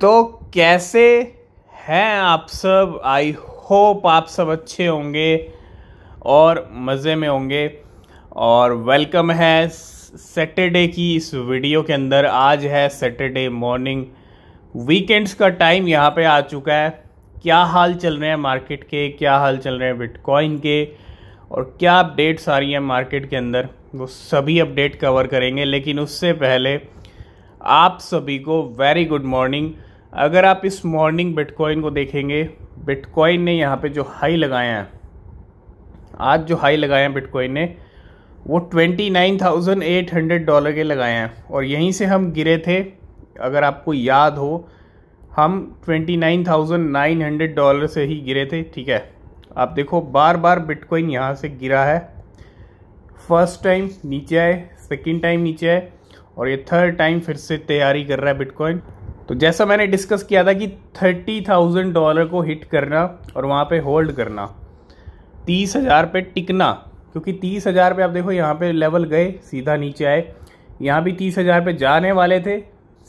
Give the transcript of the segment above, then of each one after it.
तो कैसे हैं आप सब आई होप आप सब अच्छे होंगे और मज़े में होंगे और वेलकम है सैटरडे की इस वीडियो के अंदर आज है सैटरडे मॉर्निंग वीकेंड्स का टाइम यहाँ पे आ चुका है क्या हाल चल रहे हैं मार्केट के क्या हाल चल रहे हैं बिटकॉइन के और क्या अपडेट्स आ रही हैं मार्केट के अंदर वो सभी अपडेट कवर करेंगे लेकिन उससे पहले आप सभी को वेरी गुड मॉर्निंग अगर आप इस मॉर्निंग बिटकॉइन को देखेंगे बिटकॉइन ने यहाँ पे जो हाई लगाया है आज जो हाई लगाए हैं बिटकॉइन ने वो twenty nine thousand eight hundred dollar के लगाए हैं और यहीं से हम गिरे थे अगर आपको याद हो हम twenty nine thousand nine hundred dollar से ही गिरे थे ठीक है आप देखो बार बार बिटकॉइन यहाँ से गिरा है फर्स्ट टाइम नीचे आए सेकेंड टाइम नीचे आए और ये थर्ड टाइम फिर से तैयारी कर रहा है बिटकॉइन तो जैसा मैंने डिस्कस किया था कि थर्टी थाउजेंड डॉलर को हिट करना और वहाँ पे होल्ड करना तीस हज़ार पे टिकना क्योंकि तीस हज़ार पर आप देखो यहाँ पे लेवल गए सीधा नीचे आए यहाँ भी तीस हज़ार पे जाने वाले थे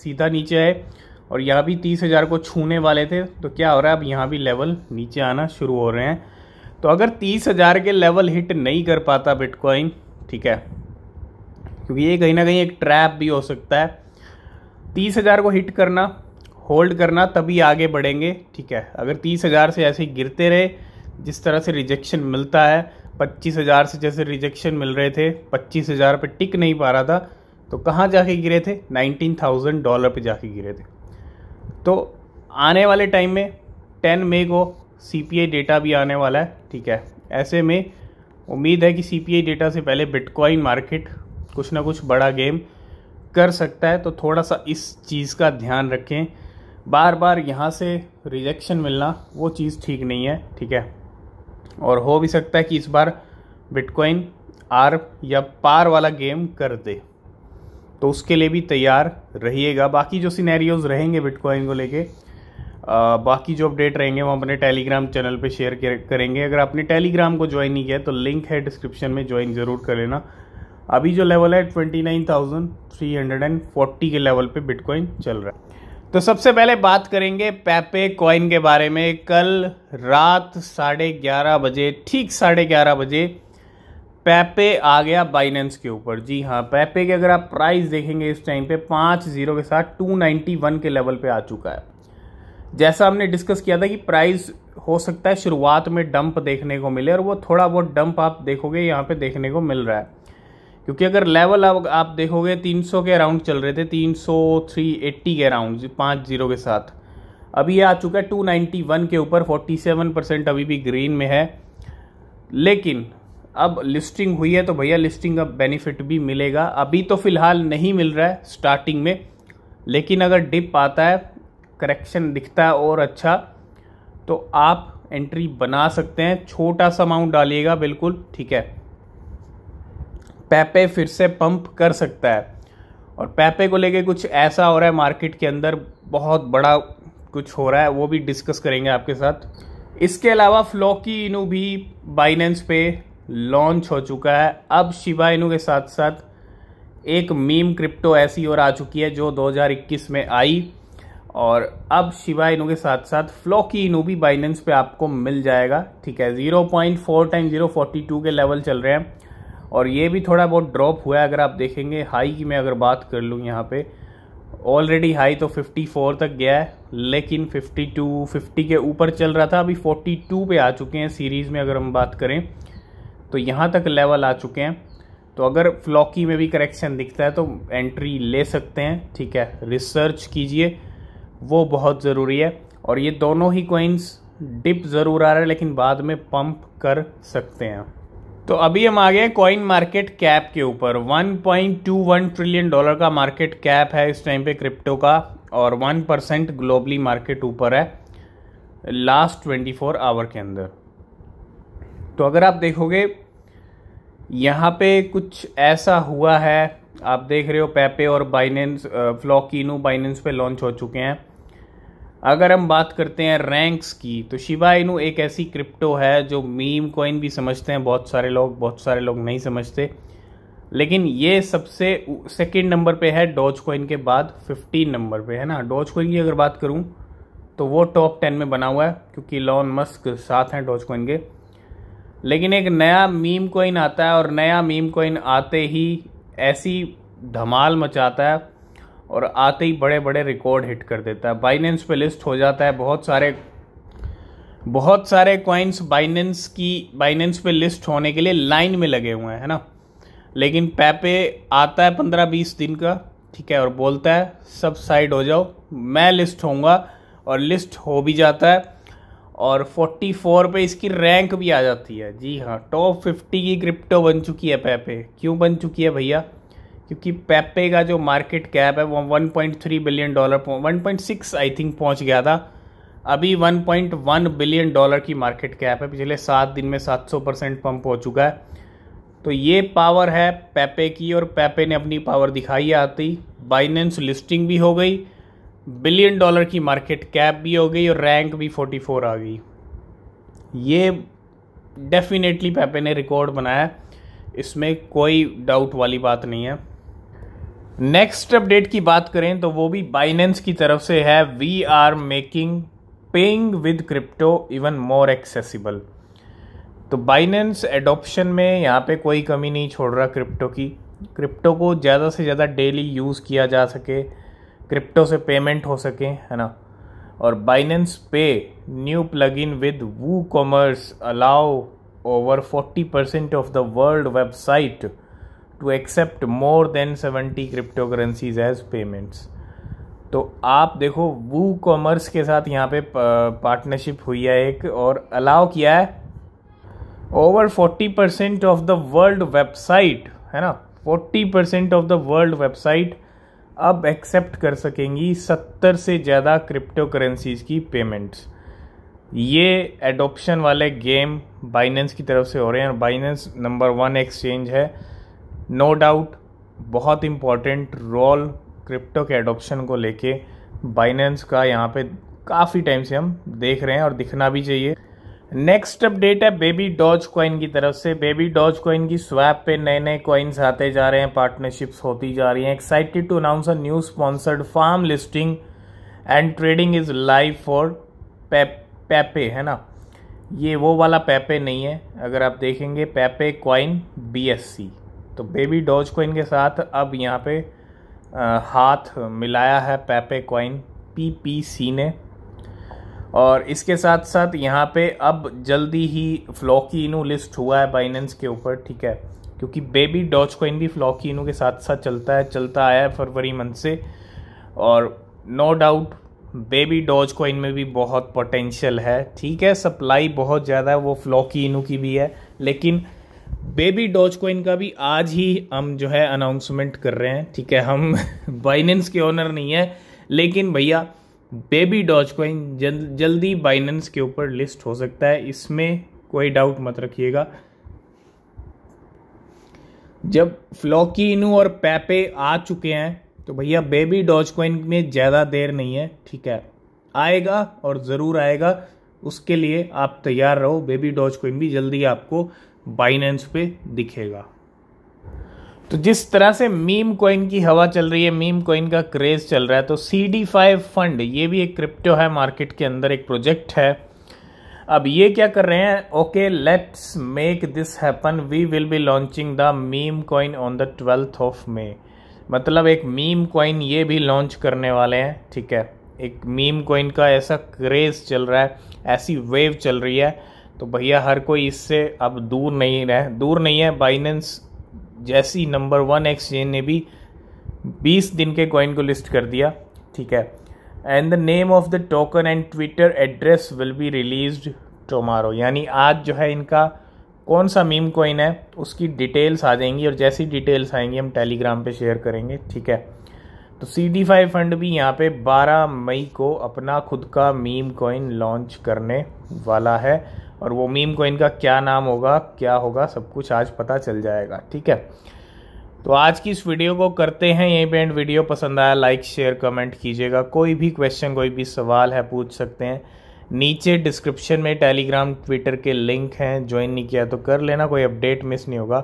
सीधा नीचे आए और यहाँ भी तीस हज़ार को छूने वाले थे तो क्या हो रहा है अब यहाँ भी लेवल नीचे आना शुरू हो रहे हैं तो अगर तीस हज़ार के लेवल हिट नहीं कर पाता बिटकॉइन ठीक है क्योंकि ये कहीं ना कहीं एक ट्रैप भी हो सकता है तीस हज़ार को हिट करना होल्ड करना तभी आगे बढ़ेंगे ठीक है अगर तीस हज़ार से ऐसे गिरते रहे जिस तरह से रिजेक्शन मिलता है पच्चीस हज़ार से जैसे रिजेक्शन मिल रहे थे पच्चीस हज़ार पर टिक नहीं पा रहा था तो कहाँ जाके गिरे थे नाइन्टीन थाउजेंड डॉलर पर जाके गिरे थे तो आने वाले टाइम में टेन मई को सी पी आई डेटा भी आने वाला है ठीक है ऐसे में उम्मीद है कि सी पी आई डेटा से पहले बिटकॉइन मार्केट कुछ ना कुछ बड़ा गेम कर सकता है तो थोड़ा सा इस चीज़ का ध्यान रखें बार बार यहाँ से रिजेक्शन मिलना वो चीज़ ठीक नहीं है ठीक है और हो भी सकता है कि इस बार बिटकॉइन आर या पार वाला गेम कर दे तो उसके लिए भी तैयार रहिएगा बाकी जो सिनेरियोज रहेंगे बिटकॉइन को लेके बाकी जो अपडेट रहेंगे वो अपने टेलीग्राम चैनल पे शेयर करेंगे अगर आपने टेलीग्राम को ज्वाइन नहीं किया तो लिंक है डिस्क्रिप्शन में ज्वाइन ज़रूर कर लेना अभी जो लेवल है 29,340 के लेवल पे बिटकॉइन चल रहा है तो सबसे पहले बात करेंगे पैपे कॉइन के बारे में कल रात साढ़े ग्यारह बजे ठीक साढ़े ग्यारह बजे पैपे आ गया बाइनेंस के ऊपर जी हाँ पैपे के अगर आप प्राइस देखेंगे इस टाइम पे पाँच जीरो के साथ टू नाइन्टी वन के लेवल पे आ चुका है जैसा हमने डिस्कस किया था कि प्राइस हो सकता है शुरुआत में डंप देखने को मिले और वो थोड़ा बहुत डंप आप देखोगे यहाँ पे देखने को मिल रहा है क्योंकि अगर लेवल अब आप देखोगे 300 के अराउंड चल रहे थे 300 380 के अराउंड पाँच जीरो के साथ अभी ये आ चुका है वन के ऊपर सेवन परसेंट अभी भी ग्रीन में है लेकिन अब लिस्टिंग हुई है तो भैया लिस्टिंग का बेनिफिट भी मिलेगा अभी तो फिलहाल नहीं मिल रहा है स्टार्टिंग में लेकिन अगर डिप आता है करेक्शन दिखता है और अच्छा तो आप एंट्री बना सकते हैं छोटा सा अमाउंट डालिएगा बिल्कुल ठीक है पैपे फिर से पंप कर सकता है और पैपे को लेके कुछ ऐसा हो रहा है मार्केट के अंदर बहुत बड़ा कुछ हो रहा है वो भी डिस्कस करेंगे आपके साथ इसके अलावा फ्लोकी इनू भी बाइनेंस पे लॉन्च हो चुका है अब शिवा इनू के साथ साथ एक मीम क्रिप्टो ऐसी और आ चुकी है जो 2021 में आई और अब शिवा इनू के साथ साथ फ्लोकी इनू भी बाइनेंस पे आपको मिल जाएगा ठीक है 0.4 टाइम टू के लेवल चल रहे हैं और ये भी थोड़ा बहुत ड्रॉप हुआ है अगर आप देखेंगे हाई की मैं अगर बात कर लूँ यहाँ पे ऑलरेडी हाई तो 54 तक गया है लेकिन 52 50 के ऊपर चल रहा था अभी 42 पे आ चुके हैं सीरीज़ में अगर हम बात करें तो यहाँ तक लेवल आ चुके हैं तो अगर फ्लॉकी में भी करेक्शन दिखता है तो एंट्री ले सकते हैं ठीक है रिसर्च कीजिए वो बहुत ज़रूरी है और ये दोनों ही कोइंस डिप ज़रूर आ रहा है लेकिन बाद में पंप कर सकते हैं तो अभी हम आ गए कॉइन मार्केट कैप के ऊपर 1.21 ट्रिलियन डॉलर का मार्केट कैप है इस टाइम पे क्रिप्टो का और 1 परसेंट ग्लोबली मार्केट ऊपर है लास्ट 24 आवर के अंदर तो अगर आप देखोगे यहाँ पे कुछ ऐसा हुआ है आप देख रहे हो पेपे और बाइनेंस फ्लॉकिनो बाइनेंस पे लॉन्च हो चुके हैं अगर हम बात करते हैं रैंक्स की तो शिवा इनू एक ऐसी क्रिप्टो है जो मीम कॉइन भी समझते हैं बहुत सारे लोग बहुत सारे लोग नहीं समझते लेकिन ये सबसे सेकंड नंबर पे है डॉज कॉइन के बाद फिफ्टीन नंबर पे है ना डॉज कॉइन की अगर बात करूँ तो वो टॉप टेन में बना हुआ है क्योंकि लॉन मस्क साथ हैं डॉज कॉइन के लेकिन एक नया मीम कॉइन आता है और नया मीम कॉइन आते ही ऐसी धमाल मचाता है और आते ही बड़े बड़े रिकॉर्ड हिट कर देता है बाइनेंस पे लिस्ट हो जाता है बहुत सारे बहुत सारे कॉइन्स बाइनेंस की बाइनेंस पे लिस्ट होने के लिए लाइन में लगे हुए हैं ना लेकिन पैपे आता है पंद्रह बीस दिन का ठीक है और बोलता है सब साइड हो जाओ मैं लिस्ट होऊंगा और लिस्ट हो भी जाता है और 44 पे इसकी रैंक भी आ जाती है जी हाँ टॉप 50 की क्रिप्टो बन चुकी है पैपे क्यों बन चुकी है भैया क्योंकि पेपे का जो मार्केट कैप है वो 1.3 बिलियन डॉलर 1.6 आई थिंक पहुंच गया था अभी 1.1 बिलियन डॉलर की मार्केट कैप है पिछले सात दिन में 700 परसेंट पम्प हो चुका है तो ये पावर है पेपे की और पेपे ने अपनी पावर दिखाई आती बाइनेंस लिस्टिंग भी हो गई बिलियन डॉलर की मार्केट कैप भी हो गई और रैंक भी 44 आ गई ये डेफिनेटली पेपे ने रिकॉर्ड बनाया इसमें कोई डाउट वाली बात नहीं है नेक्स्ट अपडेट की बात करें तो वो भी बाइनेंस की तरफ से है we are making paying with crypto even more accessible तो बाइनेंस एडोप्शन में यहाँ पे कोई कमी नहीं छोड़ रहा क्रिप्टो की क्रिप्टो को ज़्यादा से ज़्यादा डेली यूज़ किया जा सके क्रिप्टो से पेमेंट हो सके है ना और बाइनेंस पे new plug in with WooCommerce allow over forty percent of the world website to accept more than 70 cryptocurrencies as payments तो आप देखो वू कॉमर्स के साथ यहाँ पे पार्टनरशिप हुई है एक और अलाउ किया है over 40 percent of the world website है ना 40 percent of the world website अब एक्सेप्ट कर सकेंगी 70 से ज़्यादा क्रिप्टो करेंसीज की पेमेंट्स ये एडोप्शन वाले गेम बाइनेंस की तरफ से हो रहे हैं और बाइनेंस नंबर वन एक्सचेंज है नो डाउट बहुत इम्पॉर्टेंट रोल क्रिप्टो के एडोप्शन को लेके बाइनेंस का यहाँ पे काफ़ी टाइम से हम देख रहे हैं और दिखना भी चाहिए नेक्स्ट अपडेट है बेबी डॉज कॉइन की तरफ से बेबी डॉज कॉइन की स्वैप पे नए नए कॉइन्स आते जा रहे हैं पार्टनरशिप्स होती जा रही हैं excited to announce a new sponsored farm listing and trading is live for Pepe है ना ये वो वाला पैपे नहीं है अगर आप देखेंगे Pepe coin B S C तो बेबी डॉज कोइन के साथ अब यहाँ पे आ, हाथ मिलाया है Pepe coin P P C ने और इसके साथ साथ यहाँ पे अब जल्दी ही फ्लॉकी इनू लिस्ट हुआ है बाइनेंस के ऊपर ठीक है क्योंकि बेबी डॉज कोइन भी फ्लॉकी इनू के साथ साथ चलता है चलता आया है फरवरी मंथ से और no doubt baby doge coin में भी बहुत पोटेंशियल है ठीक है सप्लाई बहुत ज़्यादा है वो फ्लॉकी इनू की भी है लेकिन बेबी डॉज कोइन का भी आज ही हम जो है अनाउंसमेंट कर रहे हैं ठीक है हम बाइनेंस के ओनर नहीं है लेकिन भैया बेबी डॉज कोइन जल, जल्दी बाइनेंस के ऊपर लिस्ट हो सकता है इसमें कोई डाउट मत रखिएगा जब फ्लॉकी इनू और पैपे आ चुके हैं तो भैया बेबी डॉज कोइन में ज़्यादा देर नहीं है ठीक है आएगा और ज़रूर आएगा उसके लिए आप तैयार रहो बेबी डॉज कोइन भी जल्दी आपको बाइनेंस पे दिखेगा तो जिस तरह से मीम कॉइन की हवा चल रही है मीम कॉइन का क्रेज चल रहा है तो सी डी फाइव फंड ये भी एक क्रिप्टो है मार्केट के अंदर एक प्रोजेक्ट है अब ये क्या कर रहे हैं okay let's make this happen we will be launching the meme coin on the twelfth of May मतलब एक मीम कॉइन ये भी लॉन्च करने वाले हैं ठीक है एक मीम कॉइन का ऐसा क्रेज चल रहा है ऐसी वेव चल रही है तो भैया हर कोई इससे अब दूर नहीं रहे दूर नहीं है बाइनेंस जैसी नंबर वन एक्सचेंज ने भी 20 दिन के कॉइन को लिस्ट कर दिया ठीक है and the name of the token and Twitter address will be release tomorrow यानी आज जो है इनका कौन सा मीम कॉइन है उसकी डिटेल्स आ जाएंगी और जैसी डिटेल्स आएंगी हम टेलीग्राम पे शेयर करेंगे ठीक है तो सी डी फाइव फंड भी यहाँ पे 12 मई को अपना खुद का मीम कॉइन लॉन्च करने वाला है और वो मीम कोइन का क्या नाम होगा क्या होगा सब कुछ आज पता चल जाएगा ठीक है तो आज की इस वीडियो को करते हैं यहीं पे एंड वीडियो पसंद आया लाइक शेयर कमेंट कीजिएगा कोई भी क्वेश्चन कोई भी सवाल है पूछ सकते हैं नीचे डिस्क्रिप्शन में टेलीग्राम ट्विटर के लिंक हैं ज्वाइन नहीं किया तो कर लेना कोई अपडेट मिस नहीं होगा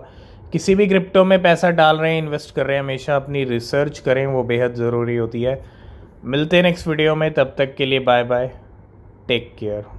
किसी भी क्रिप्टो में पैसा डाल रहे हैं इन्वेस्ट कर रहे हैं हमेशा अपनी रिसर्च करें वो बेहद ज़रूरी होती है मिलते हैं नेक्स्ट वीडियो में तब तक के लिए बाय बाय टेक केयर